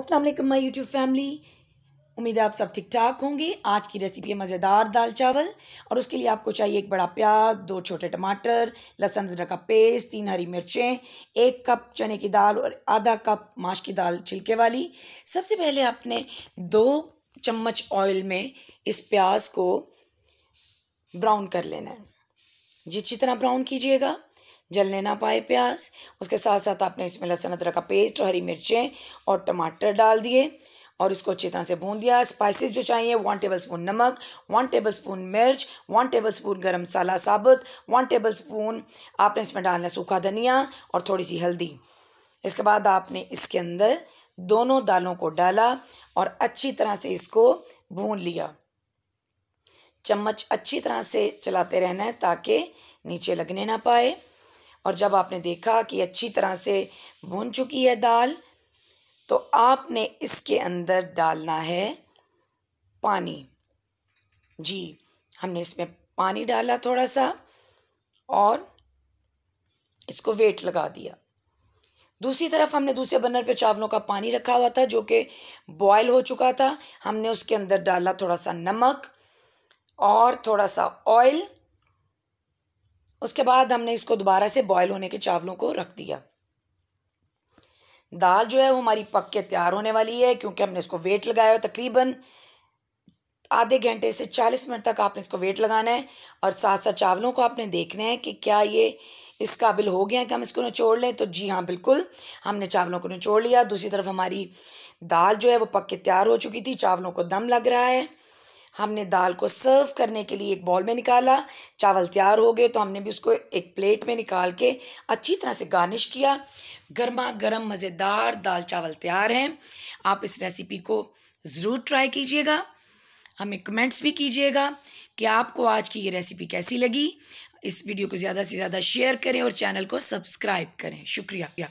Aslam my YouTube family उम्मीद है आप सब ठीक ठाक होंगे आज की रेसिपी है मज़ेदार दाल चावल और उसके लिए आपको चाहिए एक बड़ा प्याज दो छोटे टमाटर लहसुन अदरक का पेस्ट तीन हरी मिर्चें एक कप चने की दाल और आधा कप माश की दाल छिलके वाली सबसे पहले आपने दो चम्मच ऑयल में इस प्याज को ब्राउन कर लेना है जी अच्छी तरह ब्राउन कीजिएगा जलने ना पाए प्याज उसके साथ साथ आपने इसमें लहसुन अदरक का पेस्ट और हरी मिर्चें और टमाटर डाल दिए और इसको अच्छी तरह से भून दिया स्पाइसेस जो चाहिए वन टेबल स्पून नमक वन टेबल स्पून मिर्च one tablespoon garam masala साबुत वन टेबल स्पून आपने इसमें डालना सूखा धनिया और थोड़ी सी हल्दी इसके बाद आपने इसके अंदर दोनों दालों को डाला और अच्छी तरह से इसको भून लिया चम्मच अच्छी तरह से चलाते रहना है ताकि नीचे लगने ना पाए और जब आपने देखा कि अच्छी तरह से भुन चुकी है दाल तो आपने इसके अंदर डालना है पानी जी हमने इसमें पानी डाला थोड़ा सा और इसको वेट लगा दिया दूसरी तरफ हमने दूसरे बर्नर पे चावलों का पानी रखा हुआ था जो कि बॉयल हो चुका था हमने उसके अंदर डाला थोड़ा सा नमक और थोड़ा सा ऑयल उसके बाद हमने इसको दोबारा से बॉयल होने के चावलों को रख दिया दाल जो है वो हमारी पक के तैयार होने वाली है क्योंकि हमने इसको वेट लगाया है तकरीबन आधे घंटे से चालीस मिनट तक आपने इसको वेट लगाना है और साथ साथ चावलों को आपने देखना है कि क्या ये इस काबिल हो गया है कि हम इसको निचोड़ लें तो जी हाँ बिल्कुल हमने चावलों को निचोड़ लिया दूसरी तरफ हमारी दाल जो है वो पक के तैयार हो चुकी थी चावलों को दम लग रहा है हमने दाल को सर्व करने के लिए एक बॉल में निकाला चावल तैयार हो गए तो हमने भी उसको एक प्लेट में निकाल के अच्छी तरह से गार्निश किया गर्मा गर्म मज़ेदार दाल चावल तैयार हैं आप इस रेसिपी को ज़रूर ट्राई कीजिएगा हमें कमेंट्स भी कीजिएगा कि आपको आज की ये रेसिपी कैसी लगी इस वीडियो को ज़्यादा से ज़्यादा शेयर करें और चैनल को सब्सक्राइब करें शुक्रिया